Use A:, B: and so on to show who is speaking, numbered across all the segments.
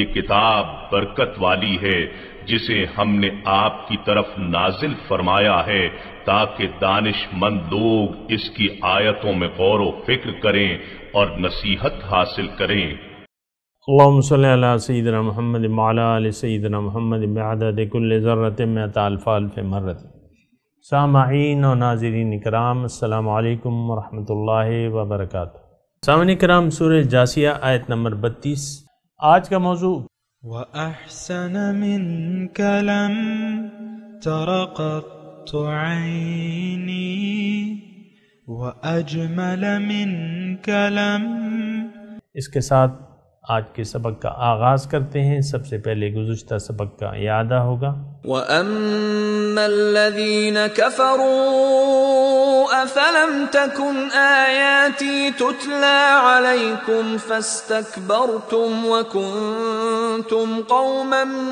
A: یہ کتاب برکت والی ہے جسے ہم نے آپ کی طرف نازل فرمایا ہے تاکہ دانش مند لوگ اس کی آیتوں میں غور و فکر کریں اور نصیحت حاصل کریں اللہم صلی اللہ علیہ سیدنا محمد وعلا علیہ سیدنا محمد بعدد کل ذرت میں تالف فی مرت سامعین و ناظرین اکرام السلام علیکم ورحمت اللہ وبرکاتہ سامعین اکرام سورہ جاسیہ آیت نمبر بتیس آج کا موضوع وأحسن منك لم تر عيني وأجمل منك لم کے ساتھ آج کے سبق کا آغاز کرتے ہیں سب سے پہلے گزشتہ سبق کا یادہ ہوگا وَأَمَّا الَّذِينَ كَفَرُوا أَفَلَمْ تَكُنْ آيَاتِي تُتْلَى عَلَيْكُمْ فَاسْتَكْبَرْتُمْ وَكُنْتُمْ قَوْمًا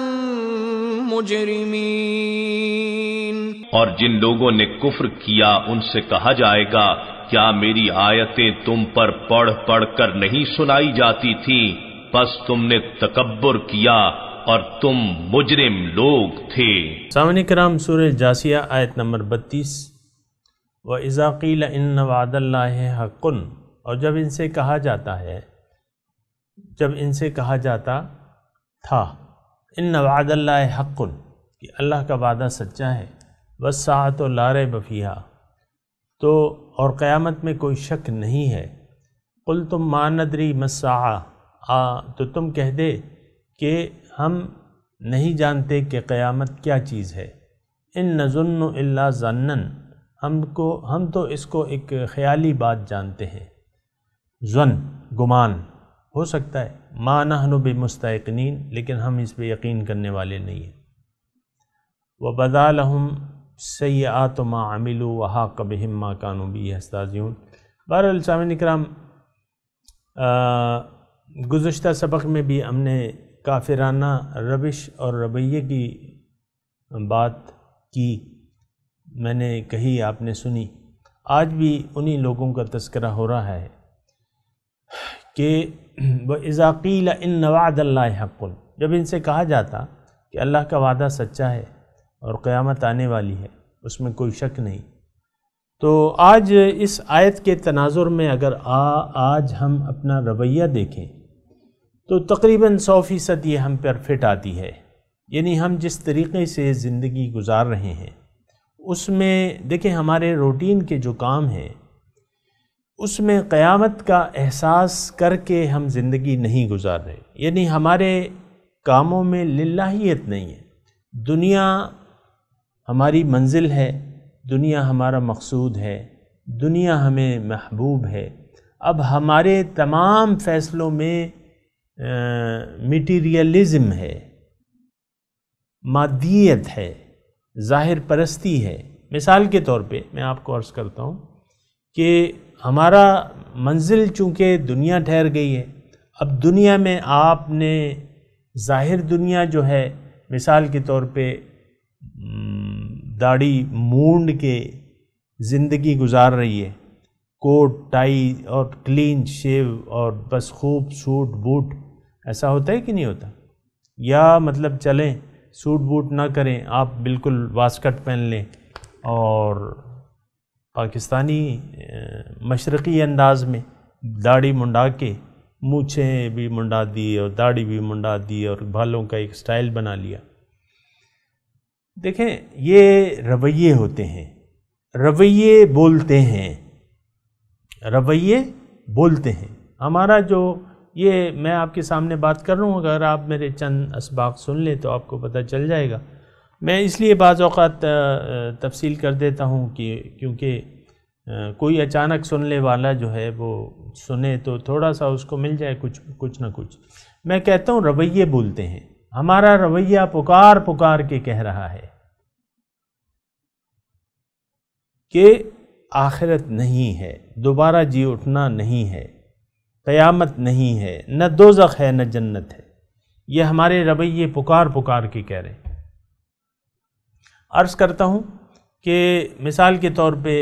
A: مُجْرِمِينَ اور جن لوگوں نے کفر کیا ان سے کہا جائے گا کیا میری آیتیں تم پر پڑھ پڑھ کر نہیں سنائی جاتی تھیں پس تم نے تکبر کیا اور تم مجرم لوگ تھے سامنے کرام سورہ جاسیہ آیت نمبر بتیس و ان وعد اللہ حقن اور جب ان سے کہا جاتا ہے جب ان سے کہا جاتا تھا ان نواد اللہ حقن کہ اللہ کا وعدہ سچا ہے ساعت و لار بفیہ تو اور قیامت میں کوئی شک نہیں ہے قل تم ماندری مسا تو تم کہہ دے کہ ہم نہیں جانتے کہ قیامت کیا چیز ہے ان نظن الا ظنن ہم کو ہم تو اس کو ایک خیالی بات جانتے ہیں ظن گمان ہو سکتا ہے ما نحن نبی لیکن ہم اس پہ یقین کرنے والے نہیں ہیں وہ بدالحم ساتم امل و وہا کب ہم ماں کانوبی حستا ذیون بہرالسام اکرام گزشتہ سبق میں بھی ہم نے کافرانہ روش اور رویے کی بات کی میں نے کہی آپ نے سنی آج بھی انہی لوگوں کا تذکرہ ہو رہا ہے کہ وہ اضاقیل ان نواد اللہ حق جب ان سے کہا جاتا کہ اللہ کا وعدہ سچا ہے اور قیامت آنے والی ہے اس میں کوئی شک نہیں تو آج اس آیت کے تناظر میں اگر آج ہم اپنا رویہ دیکھیں تو تقریباً سو فیصد یہ ہم پر فٹ آتی ہے یعنی ہم جس طریقے سے زندگی گزار رہے ہیں اس میں دیکھیں ہمارے روٹین کے جو کام ہیں اس میں قیامت کا احساس کر کے ہم زندگی نہیں گزار رہے یعنی ہمارے کاموں میں للہیت نہیں ہے دنیا ہماری منزل ہے دنیا ہمارا مقصود ہے دنیا ہمیں محبوب ہے اب ہمارے تمام فیصلوں میں مٹیریلزم ہے مادیت ہے ظاہر پرستی ہے مثال کے طور پہ میں آپ کو عرض کرتا ہوں کہ ہمارا منزل چونکہ دنیا ٹھہر گئی ہے اب دنیا میں آپ نے ظاہر دنیا جو ہے مثال کے طور پہ داڑھی مونڈ کے زندگی گزار رہی ہے کوٹ ٹائی اور کلین شیو اور بس خوب سوٹ بوٹ ایسا ہوتا ہے کہ نہیں ہوتا یا مطلب چلیں سوٹ بوٹ نہ کریں آپ بالکل واسکٹ پہن لیں اور پاکستانی مشرقی انداز میں داڑھی منڈا کے مونچھیں بھی منڈا دی اور داڑھی بھی منڈا دی اور بھالوں کا ایک سٹائل بنا لیا دیکھیں یہ رویے ہوتے ہیں رویے بولتے ہیں رویے بولتے ہیں ہمارا جو یہ میں آپ کے سامنے بات کر رہا ہوں اگر آپ میرے چند اسباق سن لیں تو آپ کو پتہ چل جائے گا میں اس لیے بعض اوقات تفصیل کر دیتا ہوں کہ کیونکہ کوئی اچانک سننے والا جو ہے وہ سنے تو تھوڑا سا اس کو مل جائے کچھ کچھ نہ کچھ میں کہتا ہوں رویے بولتے ہیں ہمارا رویہ پکار پکار کے کہہ رہا ہے کہ آخرت نہیں ہے دوبارہ جی اٹھنا نہیں ہے قیامت نہیں ہے نہ دوزخ ہے نہ جنت ہے یہ ہمارے رویے پکار پکار کے کہہ رہے ہیں عرض کرتا ہوں کہ مثال کے طور پہ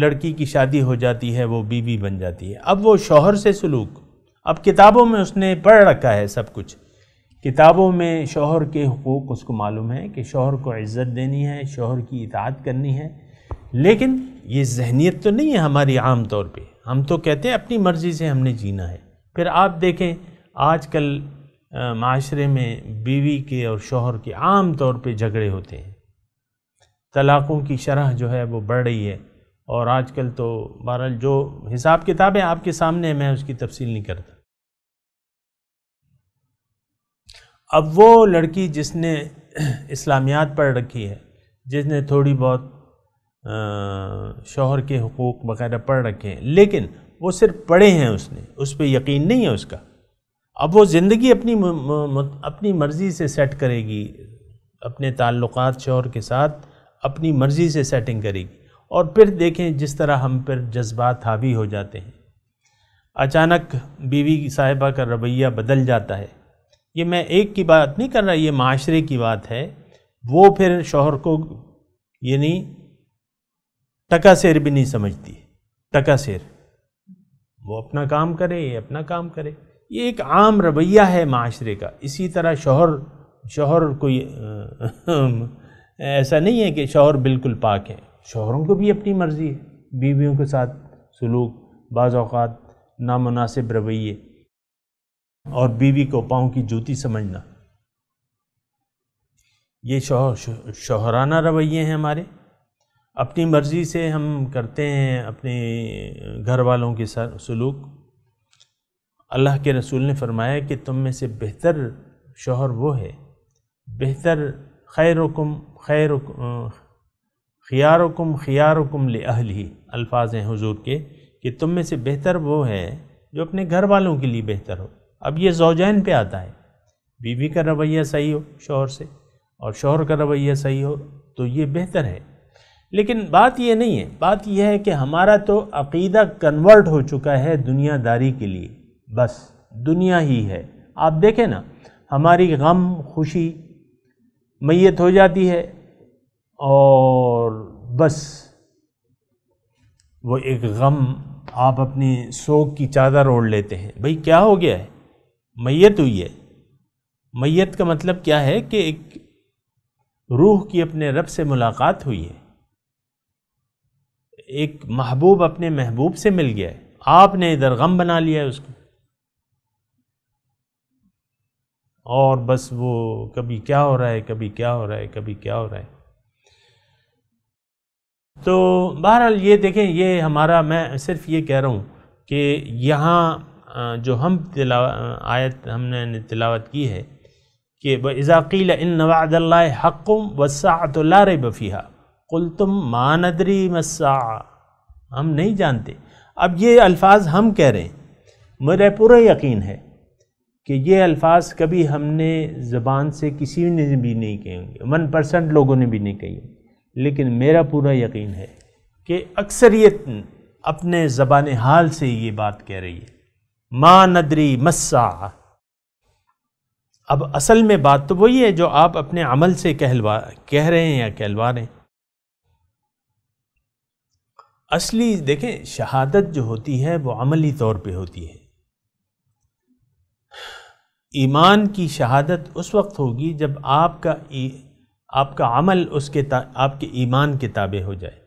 A: لڑکی کی شادی ہو جاتی ہے وہ بیوی بن جاتی ہے اب وہ شوہر سے سلوک اب کتابوں میں اس نے پڑھ رکھا ہے سب کچھ کتابوں میں شوہر کے حقوق اس کو معلوم ہے کہ شوہر کو عزت دینی ہے شوہر کی اطاعت کرنی ہے لیکن یہ ذہنیت تو نہیں ہے ہماری عام طور پہ ہم تو کہتے ہیں اپنی مرضی سے ہم نے جینا ہے پھر آپ دیکھیں آج کل معاشرے میں بیوی کے اور شوہر کے عام طور پہ جھگڑے ہوتے ہیں طلاقوں کی شرح جو ہے وہ بڑھ رہی ہے اور آج کل تو بہرحال جو حساب کتابیں آپ کے سامنے ہے میں اس کی تفصیل نہیں کرتا اب وہ لڑکی جس نے اسلامیات پڑھ رکھی ہے جس نے تھوڑی بہت شوہر کے حقوق وغیرہ پڑھ رکھے ہیں لیکن وہ صرف پڑھے ہیں اس نے اس پہ یقین نہیں ہے اس کا اب وہ زندگی اپنی اپنی مرضی سے سیٹ کرے گی اپنے تعلقات شوہر کے ساتھ اپنی مرضی سے سیٹنگ کرے گی اور پھر دیکھیں جس طرح ہم پر جذبات حاوی ہو جاتے ہیں اچانک بیوی صاحبہ کا رویہ بدل جاتا ہے یہ میں ایک کی بات نہیں کر رہا یہ معاشرے کی بات ہے وہ پھر شوہر کو یعنی ٹکا سیر بھی نہیں سمجھتی ٹکا سیر وہ اپنا کام کرے یہ اپنا کام کرے یہ ایک عام رویہ ہے معاشرے کا اسی طرح شوہر شوہر کوئی ایسا نہیں ہے کہ شوہر بالکل پاک ہیں شوہروں کو بھی اپنی مرضی ہے بیویوں کے ساتھ سلوک بعض اوقات نامناسب رویے اور بیوی کو پاؤں کی جوتی سمجھنا یہ شوہر شوہرانہ رویے ہیں ہمارے اپنی مرضی سے ہم کرتے ہیں اپنی گھر والوں کے سلوک اللہ کے رسول نے فرمایا کہ تم میں سے بہتر شوہر وہ ہے بہتر خیر وقم خیر خیار وکم خیار اہل ہی الفاظ ہیں حضور کے کہ تم میں سے بہتر وہ ہے جو اپنے گھر والوں کے لیے بہتر ہو اب یہ زوجین پہ آتا ہے بیوی کا رویہ صحیح ہو شوہر سے اور شوہر کا رویہ صحیح ہو تو یہ بہتر ہے لیکن بات یہ نہیں ہے بات یہ ہے کہ ہمارا تو عقیدہ کنورٹ ہو چکا ہے دنیا داری کے لیے بس دنیا ہی ہے آپ دیکھیں نا ہماری غم خوشی میت ہو جاتی ہے اور بس وہ ایک غم آپ اپنی سوگ کی چادر اوڑھ لیتے ہیں بھئی کیا ہو گیا ہے میت ہوئی ہے میت کا مطلب کیا ہے کہ ایک روح کی اپنے رب سے ملاقات ہوئی ہے ایک محبوب اپنے محبوب سے مل گیا ہے آپ نے ادھر غم بنا لیا ہے اس کو اور بس وہ کبھی کیا ہو رہا ہے کبھی کیا ہو رہا ہے کبھی کیا ہو رہا ہے تو بہرحال یہ دیکھیں یہ ہمارا میں صرف یہ کہہ رہا ہوں کہ یہاں جو ہم آیت ہم نے تلاوت کی ہے کہ إِنَّ وَعْدَ نواد اللہ حقم وسعت اللہ فِيهَا قل تم ماندری مسا ہم نہیں جانتے اب یہ الفاظ ہم کہہ رہے ہیں میرا پورا یقین ہے کہ یہ الفاظ کبھی ہم نے زبان سے کسی نے بھی نہیں کہے ہوں گے ون پرسنٹ لوگوں نے بھی نہیں کہی ہوں لیکن میرا پورا یقین ہے کہ اکثریت اپنے زبان حال سے یہ بات کہہ رہی ہے ما ندری مسا اب اصل میں بات تو وہی ہے جو آپ اپنے عمل سے کہلوا کہہ رہے ہیں یا کہلوا رہے ہیں اصلی دیکھیں شہادت جو ہوتی ہے وہ عملی طور پہ ہوتی ہے ایمان کی شہادت اس وقت ہوگی جب آپ کا آپ کا عمل اس کے کے آپ ایمان کے تابع ہو جائے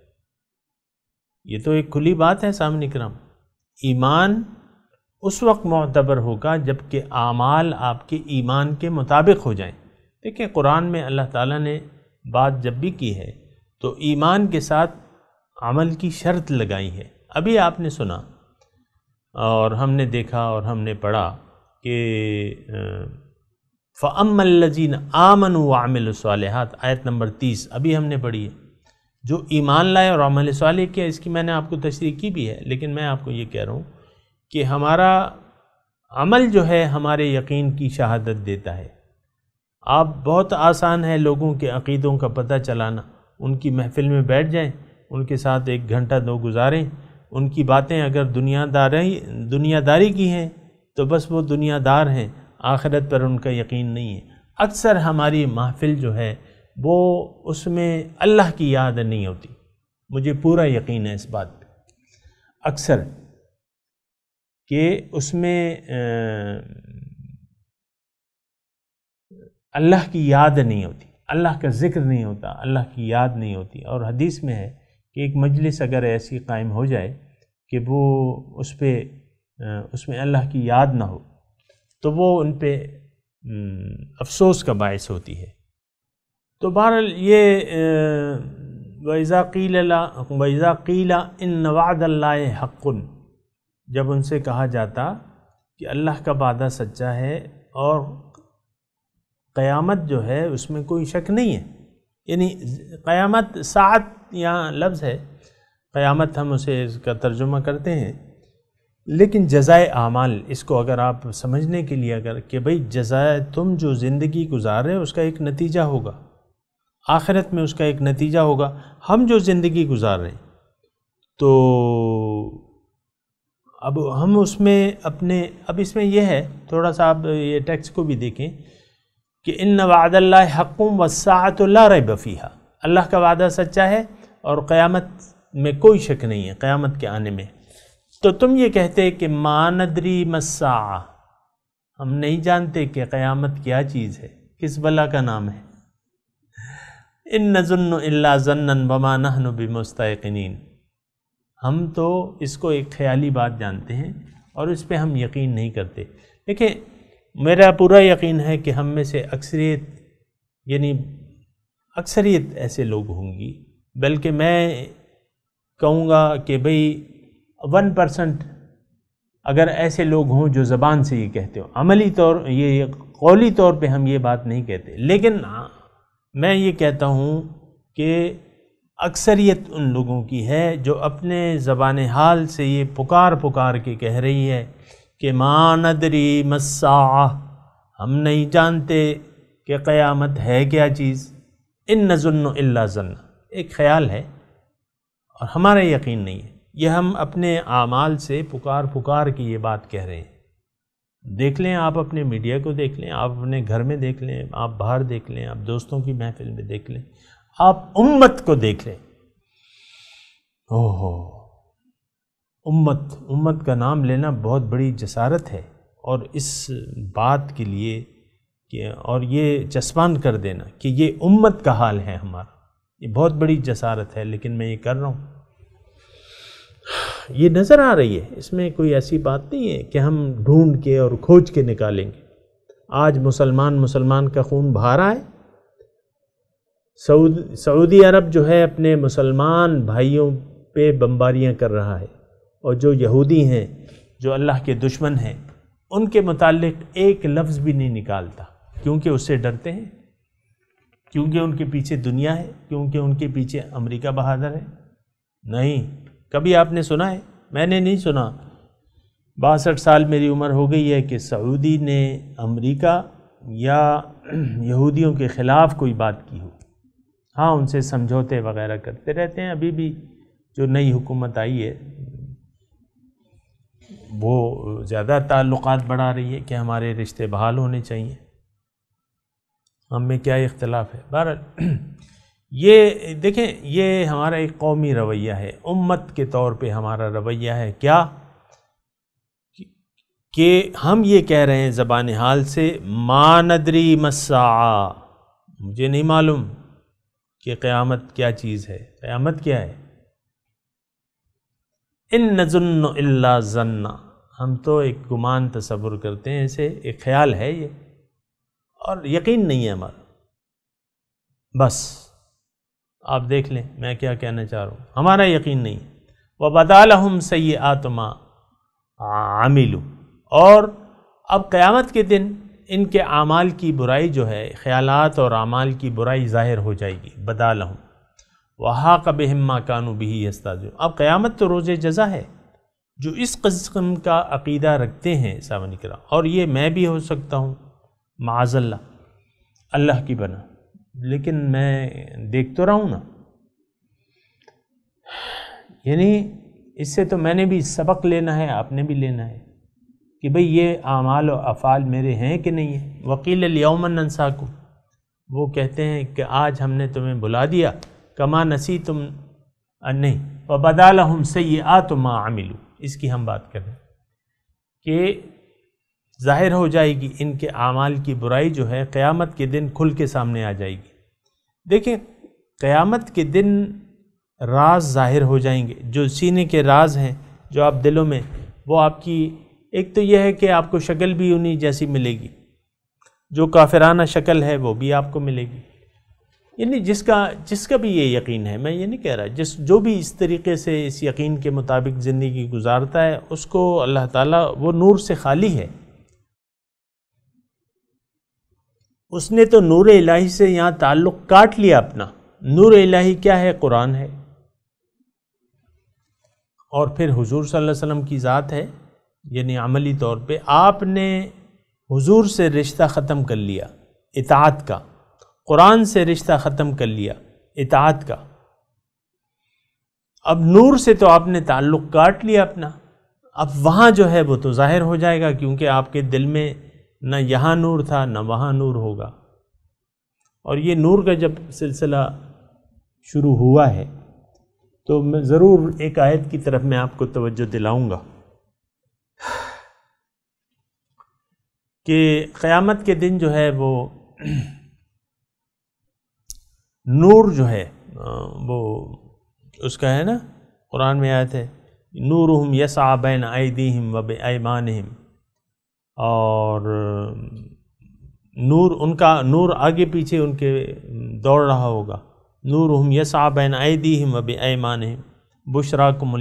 A: یہ تو ایک کھلی بات ہے سامنے کرام ایمان اس وقت معتبر ہوگا جب کہ اعمال آپ کے ایمان کے مطابق ہو جائیں دیکھیں قرآن میں اللہ تعالیٰ نے بات جب بھی کی ہے تو ایمان کے ساتھ عمل کی شرط لگائی ہے ابھی آپ نے سنا اور ہم نے دیکھا اور ہم نے پڑھا کہ فعم الجین آمن و عامل صالحات آیت نمبر تیس ابھی ہم نے پڑھی ہے جو ایمان لائے اور عمل صالح کیا اس کی میں نے آپ کو تشریح کی بھی ہے لیکن میں آپ کو یہ کہہ رہا ہوں کہ ہمارا عمل جو ہے ہمارے یقین کی شہادت دیتا ہے آپ بہت آسان ہے لوگوں کے عقیدوں کا پتہ چلانا ان کی محفل میں بیٹھ جائیں ان کے ساتھ ایک گھنٹہ دو گزاریں ان کی باتیں اگر دنیا داری دنیا داری کی ہیں تو بس وہ دنیا دار ہیں آخرت پر ان کا یقین نہیں ہے اکثر ہماری محفل جو ہے وہ اس میں اللہ کی یاد نہیں ہوتی مجھے پورا یقین ہے اس بات پہ اکثر کہ اس میں اللہ کی یاد نہیں ہوتی اللہ کا ذکر نہیں ہوتا اللہ کی یاد نہیں ہوتی اور حدیث میں ہے کہ ایک مجلس اگر ایسی قائم ہو جائے کہ وہ اس پہ اس میں اللہ کی یاد نہ ہو تو وہ ان پہ افسوس کا باعث ہوتی ہے تو بہرحال یہ ویزا قیل ویزا قیلہ ان نواد اللہ حقن جب ان سے کہا جاتا کہ اللہ کا وعدہ سچا ہے اور قیامت جو ہے اس میں کوئی شک نہیں ہے یعنی قیامت ساعت یہاں لفظ ہے قیامت ہم اسے اس کا ترجمہ کرتے ہیں لیکن جزائے اعمال اس کو اگر آپ سمجھنے کے لیے اگر کہ بھئی جزائے تم جو زندگی گزار رہے اس کا ایک نتیجہ ہوگا آخرت میں اس کا ایک نتیجہ ہوگا ہم جو زندگی گزار رہے ہیں تو اب ہم اس میں اپنے اب اس میں یہ ہے تھوڑا سا آپ یہ ٹیکس کو بھی دیکھیں کہ ان وعد اللہ حقم ساعت اللہ رب بفیحا اللہ کا وعدہ سچا ہے اور قیامت میں کوئی شک نہیں ہے قیامت کے آنے میں تو تم یہ کہتے کہ ماندری مسا ہم نہیں جانتے کہ قیامت کیا چیز ہے کس بلا کا نام ہے ان ظن اللہ ضن بما نحن بمستقنین ہم تو اس کو ایک خیالی بات جانتے ہیں اور اس پہ ہم یقین نہیں کرتے دیکھیں میرا پورا یقین ہے کہ ہم میں سے اکثریت یعنی اکثریت ایسے لوگ ہوں گی بلکہ میں کہوں گا کہ بھئی ون پرسنٹ اگر ایسے لوگ ہوں جو زبان سے یہ کہتے ہوں عملی طور یہ قولی طور پہ ہم یہ بات نہیں کہتے لیکن میں یہ کہتا ہوں کہ اکثریت ان لوگوں کی ہے جو اپنے زبان حال سے یہ پکار پکار کے کہہ رہی ہے کہ ماں ندری مسا ہم نہیں جانتے کہ قیامت ہے کیا چیز ان اللہ ذن ایک خیال ہے اور ہمارا یقین نہیں ہے یہ ہم اپنے اعمال سے پکار پکار کی یہ بات کہہ رہے ہیں دیکھ لیں آپ اپنے میڈیا کو دیکھ لیں آپ اپنے گھر میں دیکھ لیں آپ باہر دیکھ لیں آپ دوستوں کی محفل میں دیکھ لیں آپ امت کو دیکھ لیں او ہو امت امت کا نام لینا بہت بڑی جسارت ہے اور اس بات کے لیے کہ اور یہ چسپان کر دینا کہ یہ امت کا حال ہے ہمارا یہ بہت بڑی جسارت ہے لیکن میں یہ کر رہا ہوں یہ نظر آ رہی ہے اس میں کوئی ایسی بات نہیں ہے کہ ہم ڈھونڈ کے اور کھوج کے نکالیں گے آج مسلمان مسلمان کا خون باہر ہے سعودی عرب جو ہے اپنے مسلمان بھائیوں پہ بمباریاں کر رہا ہے اور جو یہودی ہیں جو اللہ کے دشمن ہیں ان کے متعلق ایک لفظ بھی نہیں نکالتا کیونکہ اس سے ڈرتے ہیں کیونکہ ان کے پیچھے دنیا ہے کیونکہ ان کے پیچھے امریکہ بہادر ہے نہیں کبھی آپ نے سنا ہے میں نے نہیں سنا باسٹھ سال میری عمر ہو گئی ہے کہ سعودی نے امریکہ یا یہودیوں کے خلاف کوئی بات کی ہو ہاں ان سے سمجھوتے وغیرہ کرتے رہتے ہیں ابھی بھی جو نئی حکومت آئی ہے وہ زیادہ تعلقات بڑھا رہی ہے کہ ہمارے رشتے بحال ہونے چاہیے ہم میں کیا اختلاف ہے بہرحال یہ دیکھیں یہ ہمارا ایک قومی رویہ ہے امت کے طور پہ ہمارا رویہ ہے کیا کہ ہم یہ کہہ رہے ہیں زبان حال سے ما ندری مسا مجھے نہیں معلوم کہ قیامت کیا چیز ہے قیامت کیا ہے ان ن ذن ذنّ تو ایک گمان تصور کرتے ہیں اسے ایک خیال ہے یہ اور یقین نہیں ہے ہمارا بس آپ دیکھ لیں میں کیا کہنا چاہ رہا ہوں ہمارا یقین نہیں وہ بدالحم سی آتما عامل اور اب قیامت کے دن ان کے اعمال کی برائی جو ہے خیالات اور اعمال کی برائی ظاہر ہو جائے گی بدالحم وَحَاقَ بِهِمَّا كَانُوا بِهِ استاذ اب قیامت تو روز جزا ہے جو اس قسم کا عقیدہ رکھتے ہیں سامن کرام اور یہ میں بھی ہو سکتا ہوں معاذ اللہ اللہ کی بنا لیکن میں دیکھ تو رہا ہوں نا یعنی اس سے تو میں نے بھی سبق لینا ہے آپ نے بھی لینا ہے کہ بھئی یہ اعمال و افعال میرے ہیں کہ نہیں ہیں وکیل علی اومن وہ کہتے ہیں کہ آج ہم نے تمہیں بلا دیا کما نسی تم نہیں بدال ہم سی آ اس کی ہم بات کر رہے ہیں کہ ظاہر ہو جائے گی ان کے اعمال کی برائی جو ہے قیامت کے دن کھل کے سامنے آ جائے گی دیکھیں قیامت کے دن راز ظاہر ہو جائیں گے جو سینے کے راز ہیں جو آپ دلوں میں وہ آپ کی ایک تو یہ ہے کہ آپ کو شکل بھی انہی جیسی ملے گی جو کافرانہ شکل ہے وہ بھی آپ کو ملے گی یعنی جس کا جس کا بھی یہ یقین ہے میں یہ نہیں کہہ رہا جس جو بھی اس طریقے سے اس یقین کے مطابق زندگی گزارتا ہے اس کو اللہ تعالیٰ وہ نور سے خالی ہے اس نے تو نور الہی سے یہاں تعلق کاٹ لیا اپنا نور الہی کیا ہے قرآن ہے اور پھر حضور صلی اللہ علیہ وسلم کی ذات ہے یعنی عملی طور پہ آپ نے حضور سے رشتہ ختم کر لیا اطاعت کا قرآن سے رشتہ ختم کر لیا اطاعت کا اب نور سے تو آپ نے تعلق کاٹ لیا اپنا اب وہاں جو ہے وہ تو ظاہر ہو جائے گا کیونکہ آپ کے دل میں نہ یہاں نور تھا نہ وہاں نور ہوگا اور یہ نور کا جب سلسلہ شروع ہوا ہے تو میں ضرور ایک آیت کی طرف میں آپ کو توجہ دلاؤں گا کہ قیامت کے دن جو ہے وہ نور جو ہے وہ اس کا ہے نا قرآن میں آئے تھے نور ہم یس آبین آئی دی ام وب اور نور ان کا نور آگے پیچھے ان کے دوڑ رہا ہوگا نور ہم یس آبین آئی دی ہم وب اے بشرا کم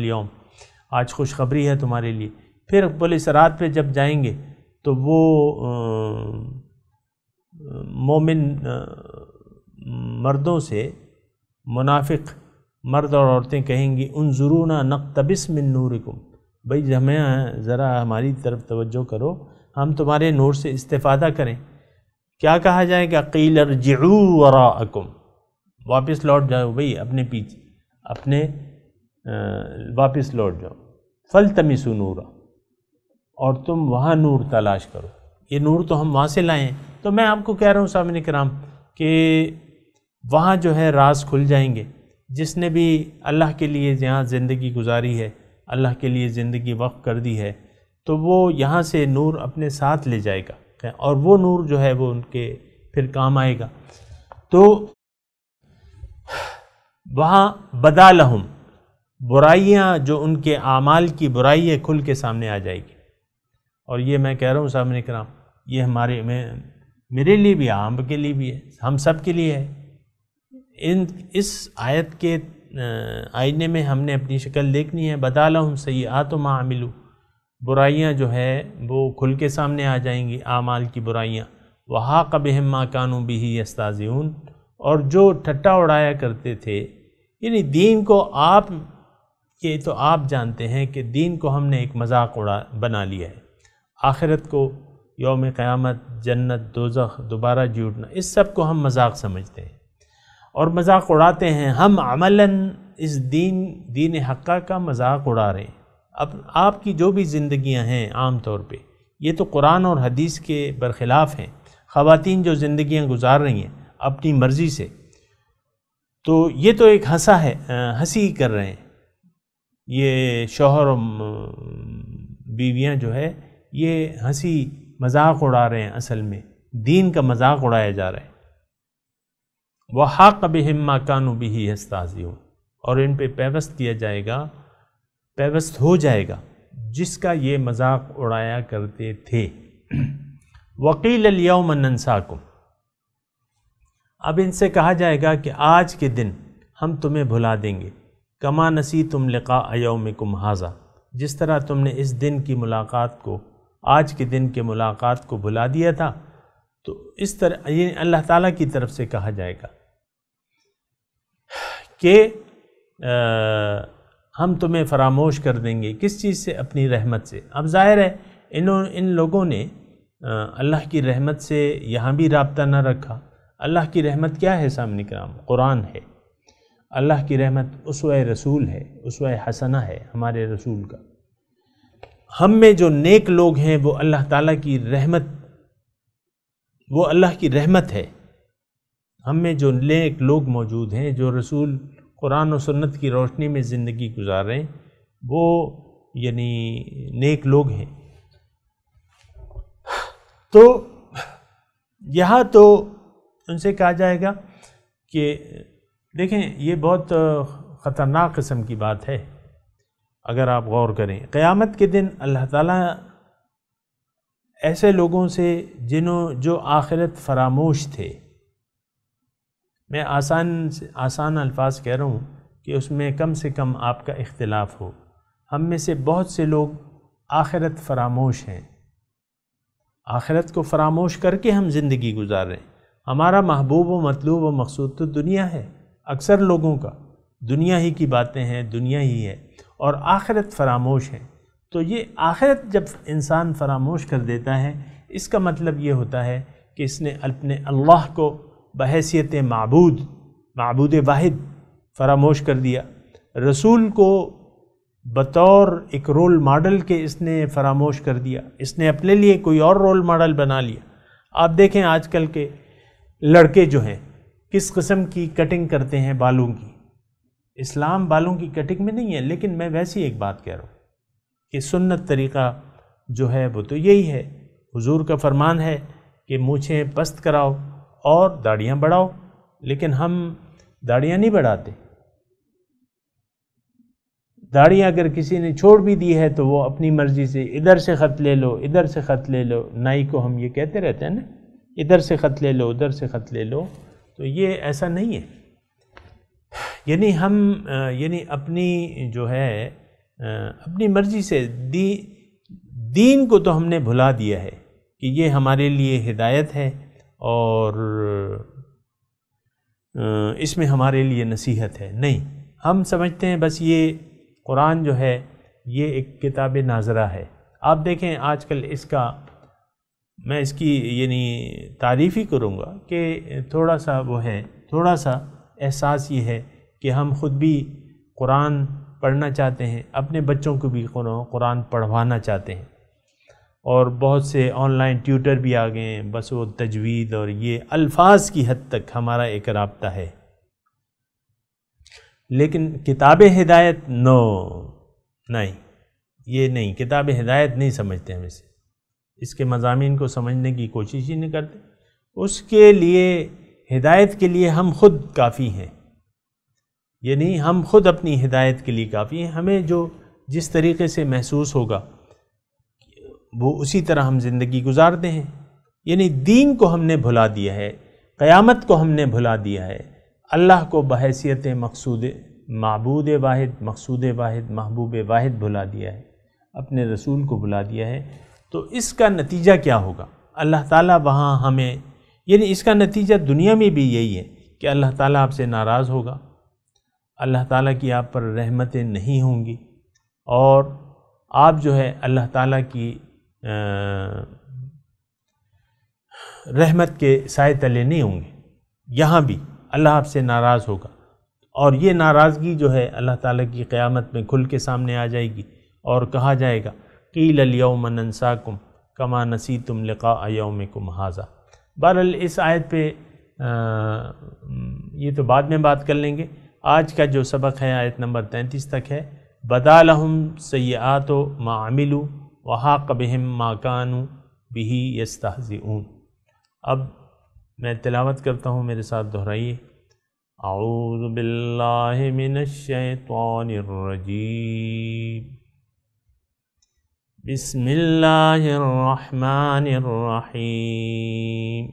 A: آج خوشخبری ہے تمہارے لیے پھر پولیس رات پہ جب جائیں گے تو وہ مومن مردوں سے منافق مرد اور عورتیں کہیں گی ان نقت نقتبس من نورکم بھائی ہمیں ذرا ہماری طرف توجہ کرو ہم تمہارے نور سے استفادہ کریں کیا کہا جائے گا قیل ارجعو وراءکم واپس لوٹ جاؤ بھائی اپنے پیچھے اپنے واپس لوٹ جاؤ فل تمیس نورا اور تم وہاں نور تلاش کرو یہ نور تو ہم وہاں سے لائیں تو میں آپ کو کہہ رہا ہوں سامنے کرام کہ وہاں جو ہے راز کھل جائیں گے جس نے بھی اللہ کے لیے یہاں زندگی گزاری ہے اللہ کے لیے زندگی وقف کر دی ہے تو وہ یہاں سے نور اپنے ساتھ لے جائے گا اور وہ نور جو ہے وہ ان کے پھر کام آئے گا تو وہاں بدا لہم برائیاں جو ان کے اعمال کی برائیاں کھل کے سامنے آ جائے گی اور یہ میں کہہ رہا ہوں صاحب نے کرام یہ ہمارے میں میرے لیے بھی آم کے لیے بھی ہے ہم سب کے لیے ہے ان اس آیت کے آئینے میں ہم نے اپنی شکل دیکھنی ہے بتا لہم سی آ تو ماں برائیاں جو ہے وہ کھل کے سامنے آ جائیں گی آمال کی برائیاں وہاں قبی ہم ماں کانوں بھی استاذیون اور جو ٹھٹا اڑایا کرتے تھے یعنی دین کو آپ یہ تو آپ جانتے ہیں کہ دین کو ہم نے ایک مذاق اڑا بنا لیا ہے آخرت کو یوم قیامت جنت دوزخ دوبارہ جٹھنا اس سب کو ہم مذاق سمجھتے ہیں اور مذاق اڑاتے ہیں ہم عملاً اس دین دین حقہ کا مذاق اڑا رہے ہیں اب آپ کی جو بھی زندگیاں ہیں عام طور پہ یہ تو قرآن اور حدیث کے برخلاف ہیں خواتین جو زندگیاں گزار رہی ہیں اپنی مرضی سے تو یہ تو ایک ہنسا ہے ہنسی کر رہے ہیں یہ شوہر بیویاں جو ہے یہ ہنسی مذاق اڑا رہے ہیں اصل میں دین کا مذاق اڑایا جا رہا ہے وہ حاقب ہما کانوبی ہی حستاذی اور ان پہ پیوست کیا جائے گا پیوست ہو جائے گا جس کا یہ مذاق اڑایا کرتے تھے وکیل ننساکم اب ان سے کہا جائے گا کہ آج کے دن ہم تمہیں بھلا دیں گے نسی تم لقا ایوم کم جس طرح تم نے اس دن کی ملاقات کو آج کے دن کے ملاقات کو بھلا دیا تھا تو اس طرح یعنی اللہ تعالیٰ کی طرف سے کہا جائے گا کہ ہم تمہیں فراموش کر دیں گے کس چیز سے اپنی رحمت سے اب ظاہر ہے انہوں ان لوگوں نے اللہ کی رحمت سے یہاں بھی رابطہ نہ رکھا اللہ کی رحمت کیا ہے سامنے کرام قرآن ہے اللہ کی رحمت اسوہ رسول ہے اسوہ حسنہ ہے ہمارے رسول کا ہم میں جو نیک لوگ ہیں وہ اللہ تعالیٰ کی رحمت وہ اللہ کی رحمت ہے ہم میں جو نیک لوگ موجود ہیں جو رسول قرآن و سنت کی روشنی میں زندگی گزار رہے ہیں وہ یعنی نیک لوگ ہیں تو یہاں تو ان سے کہا جائے گا کہ دیکھیں یہ بہت خطرناک قسم کی بات ہے اگر آپ غور کریں قیامت کے دن اللہ تعالیٰ ایسے لوگوں سے جنہوں جو آخرت فراموش تھے میں آسان سے آسان الفاظ کہہ رہا ہوں کہ اس میں کم سے کم آپ کا اختلاف ہو ہم میں سے بہت سے لوگ آخرت فراموش ہیں آخرت کو فراموش کر کے ہم زندگی گزار رہے ہیں ہمارا محبوب و مطلوب و مقصود تو دنیا ہے اکثر لوگوں کا دنیا ہی کی باتیں ہیں دنیا ہی ہے اور آخرت فراموش ہے تو یہ آخرت جب انسان فراموش کر دیتا ہے اس کا مطلب یہ ہوتا ہے کہ اس نے اپنے اللہ کو بحیثیت معبود معبود واحد فراموش کر دیا رسول کو بطور ایک رول ماڈل کے اس نے فراموش کر دیا اس نے اپنے لیے کوئی اور رول ماڈل بنا لیا آپ دیکھیں آج کل کے لڑکے جو ہیں کس قسم کی کٹنگ کرتے ہیں بالوں کی اسلام بالوں کی کٹنگ میں نہیں ہے لیکن میں ویسی ایک بات کہہ رہا ہوں کہ سنت طریقہ جو ہے وہ تو یہی ہے حضور کا فرمان ہے کہ مونچھیں پست کراؤ اور داڑیاں بڑھاؤ لیکن ہم داڑیاں نہیں بڑھاتے داڑیاں اگر کسی نے چھوڑ بھی دی ہے تو وہ اپنی مرضی سے ادھر سے خط لے لو ادھر سے خط لے لو نائی کو ہم یہ کہتے رہتے ہیں نا ادھر سے خط لے لو ادھر سے خط لے لو تو یہ ایسا نہیں ہے یعنی ہم یعنی اپنی جو ہے اپنی مرضی سے دین کو تو ہم نے بھلا دیا ہے کہ یہ ہمارے لیے ہدایت ہے اور اس میں ہمارے لیے نصیحت ہے نہیں ہم سمجھتے ہیں بس یہ قرآن جو ہے یہ ایک کتاب ناظرہ ہے آپ دیکھیں آج کل اس کا میں اس کی یعنی تعریف ہی کروں گا کہ تھوڑا سا وہ ہے تھوڑا سا احساس یہ ہے کہ ہم خود بھی قرآن پڑھنا چاہتے ہیں اپنے بچوں کو بھی قرآن پڑھوانا چاہتے ہیں اور بہت سے آن لائن ٹیوٹر بھی آ گئے بس وہ تجوید اور یہ الفاظ کی حد تک ہمارا ایک رابطہ ہے لیکن کتاب ہدایت نو نہیں یہ نہیں کتاب ہدایت نہیں سمجھتے ہم اسے اس کے مضامین کو سمجھنے کی کوشش ہی نہیں کرتے اس کے لیے ہدایت کے لیے ہم خود کافی ہیں یعنی ہم خود اپنی ہدایت کے لیے کافی ہیں ہمیں جو جس طریقے سے محسوس ہوگا وہ اسی طرح ہم زندگی گزارتے ہیں یعنی دین کو ہم نے بھلا دیا ہے قیامت کو ہم نے بھلا دیا ہے اللہ کو بحیثیت مقصود معبود واحد مقصود واحد محبوب واحد بھلا دیا ہے اپنے رسول کو بھلا دیا ہے تو اس کا نتیجہ کیا ہوگا اللہ تعالیٰ وہاں ہمیں یعنی اس کا نتیجہ دنیا میں بھی یہی ہے کہ اللہ تعالیٰ آپ سے ناراض ہوگا اللہ تعالیٰ کی آپ پر رحمتیں نہیں ہوں گی اور آپ جو ہے اللہ تعالیٰ کی رحمت کے سائے تلے نہیں ہوں گے یہاں بھی اللہ آپ سے ناراض ہوگا اور یہ ناراضگی جو ہے اللہ تعالیٰ کی قیامت میں کھل کے سامنے آ جائے گی اور کہا جائے گا قیل الیوم ننساکم کما نسی تم لقا یوم کم حاضہ اس آیت پہ یہ تو بعد میں بات کر لیں گے آج کا جو سبق ہے آیت نمبر تینتیس تک ہے بدالحم سید و تو وحاق بهم ما كانوا به يستهزئون اب میں تلاوت کرتا ہوں میرے ساتھ دہرائیے اعوذ باللہ من الشیطان الرجیم بسم الله الرحمن الرحيم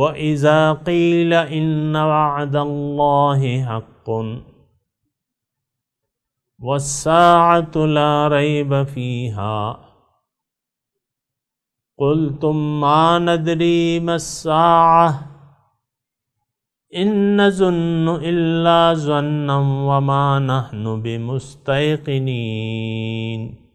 A: وَإِذَا قِيلَ إِنَّ وَعْدَ اللَّهِ حَقٌّ والساعة لا ريب فيها قلتم ما ندري ما الساعة إن نظن إلا ظنا وما نحن بمستيقنين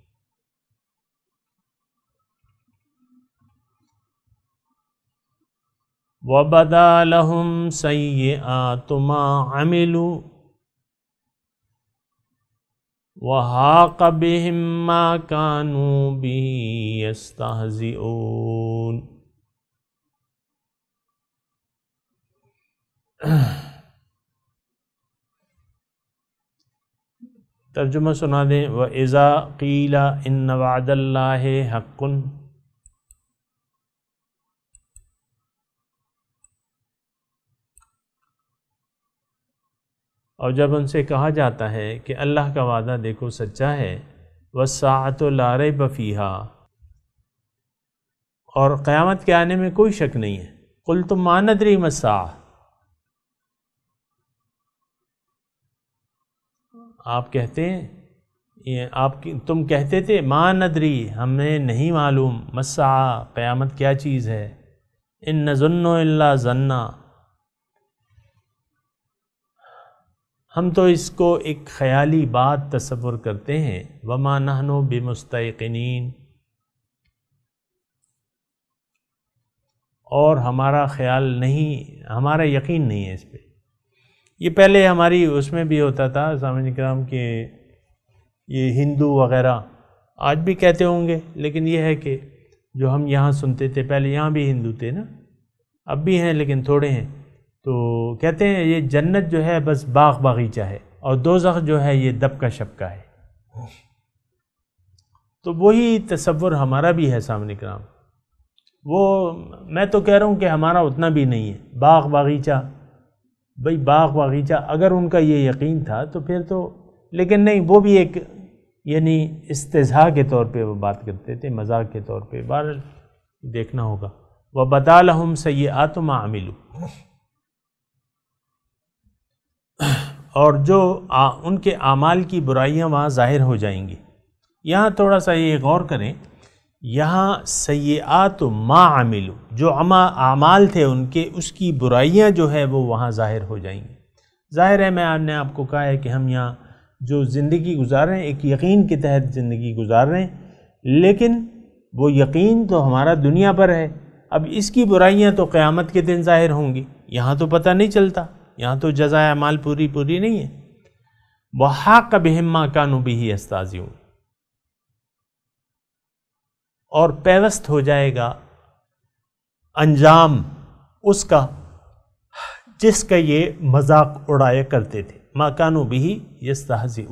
A: وبدا لهم سيئات ما عملوا ترجمہ سنا دیں وَإِذَا ازا قیلا ان اللَّهِ اللہ اور جب ان سے کہا جاتا ہے کہ اللہ کا وعدہ دیکھو سچا ہے وسا تو لار بفیہ اور قیامت کے آنے میں کوئی شک نہیں ہے کل تُمْ مَا نَدْرِي مسا آپ کہتے ہیں تم کہتے تھے ماں ندری ہمیں نہیں معلوم مسا قیامت کیا چیز ہے ان ذن اللہ ذنا ہم تو اس کو ایک خیالی بات تصور کرتے ہیں وما نہ بمستقنین اور ہمارا خیال نہیں ہمارا یقین نہیں ہے اس پہ یہ پہلے ہماری اس میں بھی ہوتا تھا سامن کرام کے یہ ہندو وغیرہ آج بھی کہتے ہوں گے لیکن یہ ہے کہ جو ہم یہاں سنتے تھے پہلے یہاں بھی ہندو تھے نا اب بھی ہیں لیکن تھوڑے ہیں تو کہتے ہیں یہ جنت جو ہے بس باغ باغیچہ ہے اور دوزخ جو ہے یہ دب کا شب کا ہے تو وہی تصور ہمارا بھی ہے سامنے کرام وہ میں تو کہہ رہا ہوں کہ ہمارا اتنا بھی نہیں ہے باغ باغیچہ بھئی باغ باغیچہ اگر ان کا یہ یقین تھا تو پھر تو لیکن نہیں وہ بھی ایک یعنی استضاء کے طور پہ وہ بات کرتے تھے مذاق کے طور پہ بار دیکھنا ہوگا وہ بطالحم سید آتما عمل اور جو ان کے اعمال کی برائیاں وہاں ظاہر ہو جائیں گی یہاں تھوڑا سا یہ غور کریں یہاں سیئات ما عملو جو اماں اعمال تھے ان کے اس کی برائیاں جو ہے وہ وہاں ظاہر ہو جائیں گی ظاہر ہے میں نے آپ کو کہا ہے کہ ہم یہاں جو زندگی گزار رہے ہیں ایک یقین کے تحت زندگی گزار رہے ہیں لیکن وہ یقین تو ہمارا دنیا پر ہے اب اس کی برائیاں تو قیامت کے دن ظاہر ہوں گی یہاں تو پتہ نہیں چلتا یہاں تو جزا اعمال پوری پوری نہیں ہے بحاق بہما کانو بھی استاذی ہوں اور پیوست ہو جائے گا انجام اس کا جس کا یہ مذاق اڑائے کرتے تھے ماکانو بھی یستہزی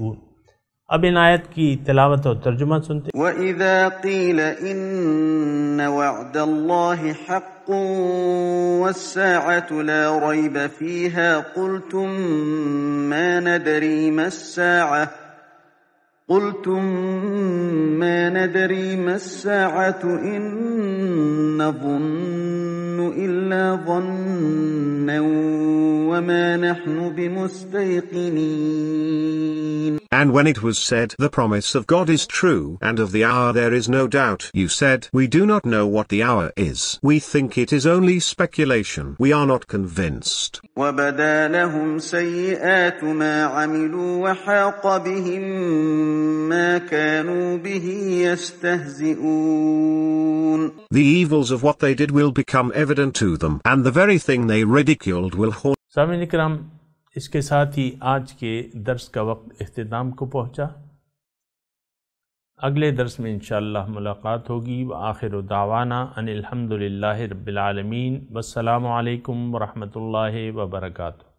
A: اب ان آیت کی تلاوت اور ترجمہ سنتے وَإِذَا قِيلَ إِنَّ وَعْدَ اللَّهِ حَقٌّ حق والساعة لا ريب فيها قلتم ما ندري ما الساعة قلتم ما ندري ما الساعة إن نظن إلا ظنا And when it was said the promise of God is true and of the hour there is no doubt you said we do not know what the hour is. We think it is only speculation. We are not convinced. The evils of what they did will become evident to them and the very thing they ridiculed will haunt سامین اکرام اس کے ساتھ ہی آج کے درس کا وقت اختتام کو پہنچا اگلے درس میں انشاءاللہ ملاقات ہوگی و آخر دعوانا ان الحمد للہ رب العالمین والسلام علیکم ورحمۃ اللہ وبرکاتہ